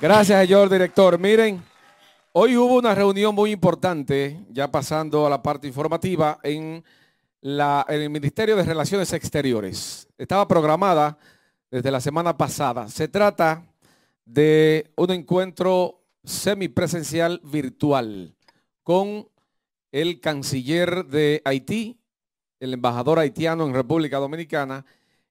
Gracias, señor director. Miren, hoy hubo una reunión muy importante, ya pasando a la parte informativa, en el Ministerio de Relaciones Exteriores. Estaba programada desde la semana pasada. Se trata de un encuentro semipresencial virtual con el canciller de Haití, el embajador haitiano en República Dominicana,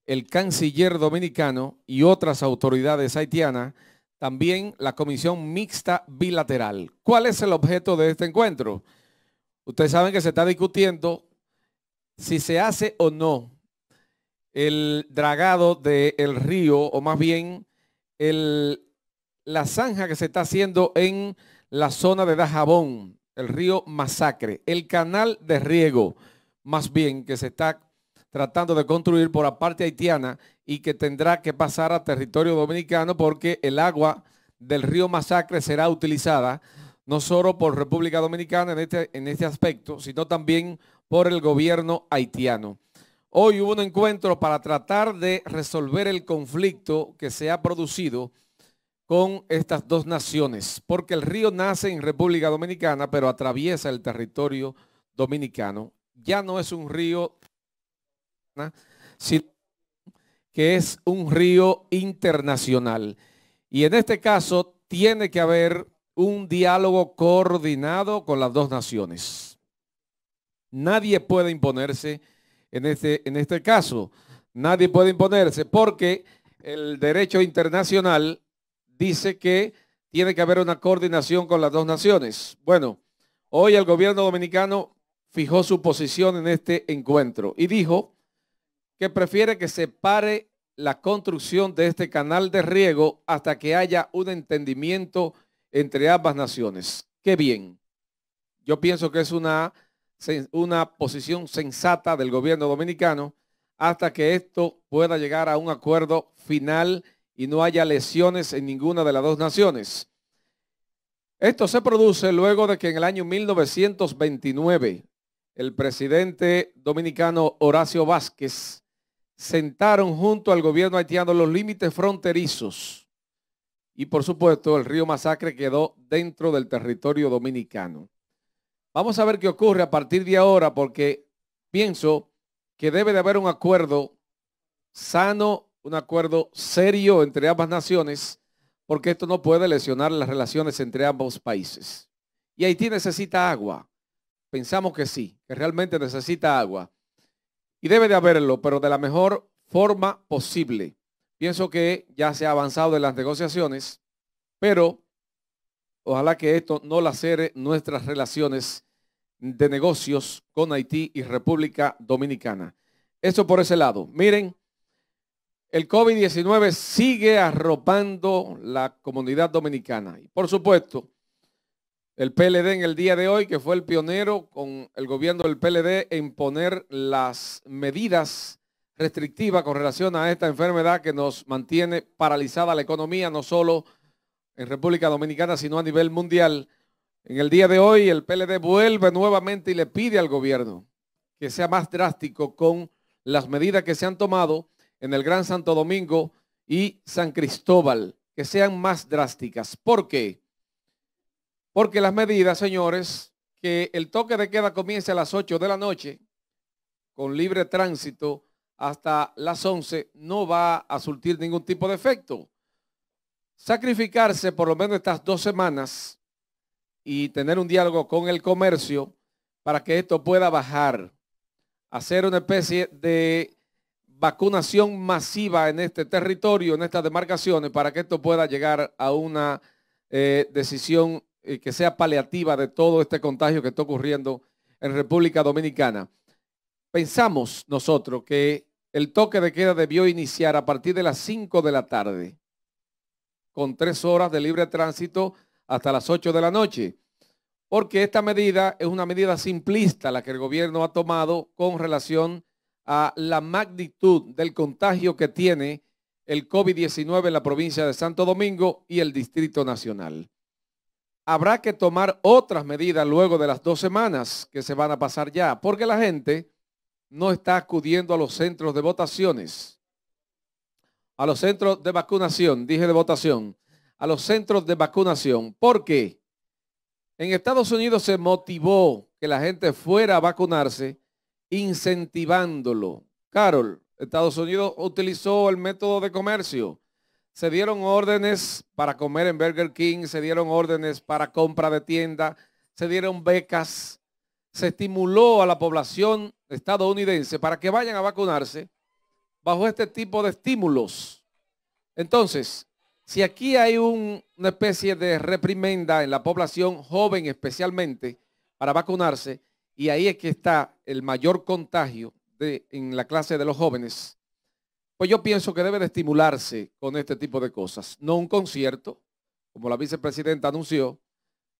el canciller dominicano y otras autoridades haitianas también la Comisión Mixta Bilateral. ¿Cuál es el objeto de este encuentro? Ustedes saben que se está discutiendo si se hace o no el dragado del río, o más bien la zanja que se está haciendo en la zona de Dajabón, el río Masacre, el canal de riego, más bien que se está tratando de construir por la parte haitiana y que tendrá que pasar a territorio dominicano porque el agua del río Masacre será utilizada no solo por República Dominicana en este, en este aspecto, sino también por el gobierno haitiano. Hoy hubo un encuentro para tratar de resolver el conflicto que se ha producido con estas dos naciones, porque el río nace en República Dominicana, pero atraviesa el territorio dominicano. Ya no es un río que es un río internacional. Y en este caso tiene que haber un diálogo coordinado con las dos naciones. Nadie puede imponerse en este, en este caso. Nadie puede imponerse porque el derecho internacional dice que tiene que haber una coordinación con las dos naciones. Bueno, hoy el gobierno dominicano fijó su posición en este encuentro y dijo que prefiere que se pare la construcción de este canal de riego hasta que haya un entendimiento entre ambas naciones. Qué bien. Yo pienso que es una, una posición sensata del gobierno dominicano hasta que esto pueda llegar a un acuerdo final y no haya lesiones en ninguna de las dos naciones. Esto se produce luego de que en el año 1929 el presidente dominicano Horacio Vázquez sentaron junto al gobierno haitiano los límites fronterizos. Y por supuesto, el río Masacre quedó dentro del territorio dominicano. Vamos a ver qué ocurre a partir de ahora, porque pienso que debe de haber un acuerdo sano, un acuerdo serio entre ambas naciones, porque esto no puede lesionar las relaciones entre ambos países. Y Haití necesita agua. Pensamos que sí, que realmente necesita agua. Y debe de haberlo, pero de la mejor forma posible. Pienso que ya se ha avanzado en las negociaciones, pero ojalá que esto no lacere nuestras relaciones de negocios con Haití y República Dominicana. Eso por ese lado. Miren, el COVID-19 sigue arropando la comunidad dominicana. Y por supuesto, el PLD en el día de hoy, que fue el pionero con el gobierno del PLD en poner las medidas restrictivas con relación a esta enfermedad que nos mantiene paralizada la economía, no solo en República Dominicana, sino a nivel mundial. En el día de hoy el PLD vuelve nuevamente y le pide al gobierno que sea más drástico con las medidas que se han tomado en el Gran Santo Domingo y San Cristóbal, que sean más drásticas. ¿Por qué? Porque las medidas, señores, que el toque de queda comience a las 8 de la noche, con libre tránsito hasta las 11, no va a surtir ningún tipo de efecto. Sacrificarse por lo menos estas dos semanas y tener un diálogo con el comercio para que esto pueda bajar. Hacer una especie de vacunación masiva en este territorio, en estas demarcaciones, para que esto pueda llegar a una eh, decisión eh, que sea paliativa de todo este contagio que está ocurriendo en República Dominicana. Pensamos nosotros que el toque de queda debió iniciar a partir de las 5 de la tarde, con tres horas de libre tránsito hasta las 8 de la noche, porque esta medida es una medida simplista la que el gobierno ha tomado con relación a la magnitud del contagio que tiene el COVID-19 en la provincia de Santo Domingo y el Distrito Nacional habrá que tomar otras medidas luego de las dos semanas que se van a pasar ya, porque la gente no está acudiendo a los centros de votaciones, a los centros de vacunación, dije de votación, a los centros de vacunación, porque en Estados Unidos se motivó que la gente fuera a vacunarse incentivándolo. Carol, Estados Unidos utilizó el método de comercio se dieron órdenes para comer en Burger King, se dieron órdenes para compra de tienda, se dieron becas, se estimuló a la población estadounidense para que vayan a vacunarse bajo este tipo de estímulos. Entonces, si aquí hay una especie de reprimenda en la población joven especialmente para vacunarse, y ahí es que está el mayor contagio en la clase de los jóvenes, pues yo pienso que debe estimularse con este tipo de cosas, no un concierto, como la vicepresidenta anunció,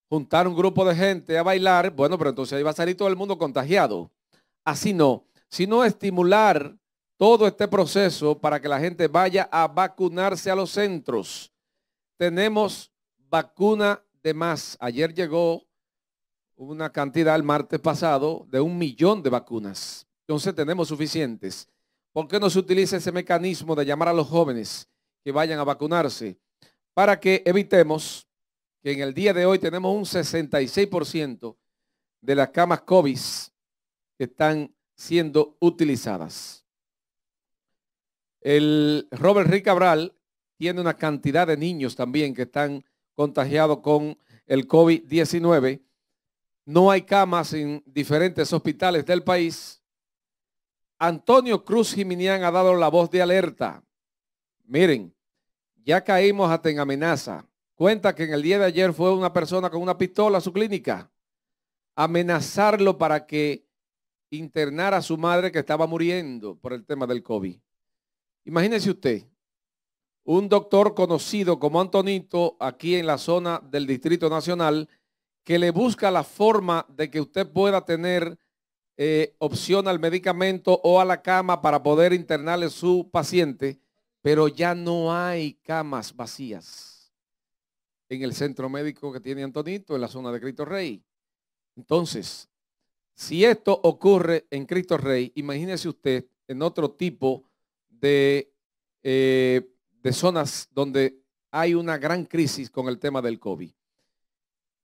juntar un grupo de gente a bailar, bueno, pero entonces ahí va a salir todo el mundo contagiado. Así no, sino estimular todo este proceso para que la gente vaya a vacunarse a los centros. Tenemos vacuna de más. Ayer llegó una cantidad el martes pasado de un millón de vacunas. Entonces tenemos suficientes. ¿Por qué no se utiliza ese mecanismo de llamar a los jóvenes que vayan a vacunarse? Para que evitemos que en el día de hoy tenemos un 66% de las camas COVID que están siendo utilizadas. El Robert Rick Cabral tiene una cantidad de niños también que están contagiados con el COVID-19. No hay camas en diferentes hospitales del país Antonio Cruz Jiminián ha dado la voz de alerta. Miren, ya caímos hasta en amenaza. Cuenta que en el día de ayer fue una persona con una pistola a su clínica. Amenazarlo para que internara a su madre que estaba muriendo por el tema del COVID. Imagínese usted, un doctor conocido como Antonito aquí en la zona del Distrito Nacional que le busca la forma de que usted pueda tener eh, opción al medicamento o a la cama para poder internarle su paciente, pero ya no hay camas vacías en el centro médico que tiene Antonito, en la zona de Cristo Rey. Entonces, si esto ocurre en Cristo Rey, imagínese usted en otro tipo de, eh, de zonas donde hay una gran crisis con el tema del COVID.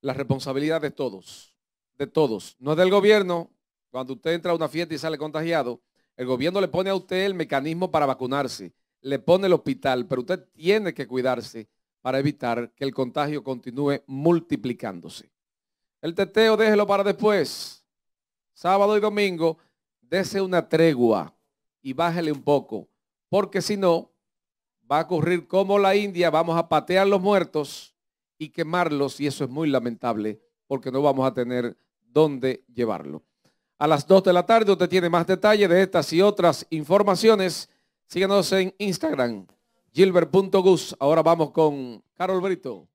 La responsabilidad de todos, de todos, no es del gobierno, cuando usted entra a una fiesta y sale contagiado, el gobierno le pone a usted el mecanismo para vacunarse, le pone el hospital, pero usted tiene que cuidarse para evitar que el contagio continúe multiplicándose. El teteo déjelo para después. Sábado y domingo, dese una tregua y bájele un poco, porque si no, va a ocurrir como la India, vamos a patear los muertos y quemarlos y eso es muy lamentable porque no vamos a tener dónde llevarlo a las 2 de la tarde. Usted tiene más detalle de estas y otras informaciones. Síguenos en Instagram, gilbert.gus. Ahora vamos con Carol Brito.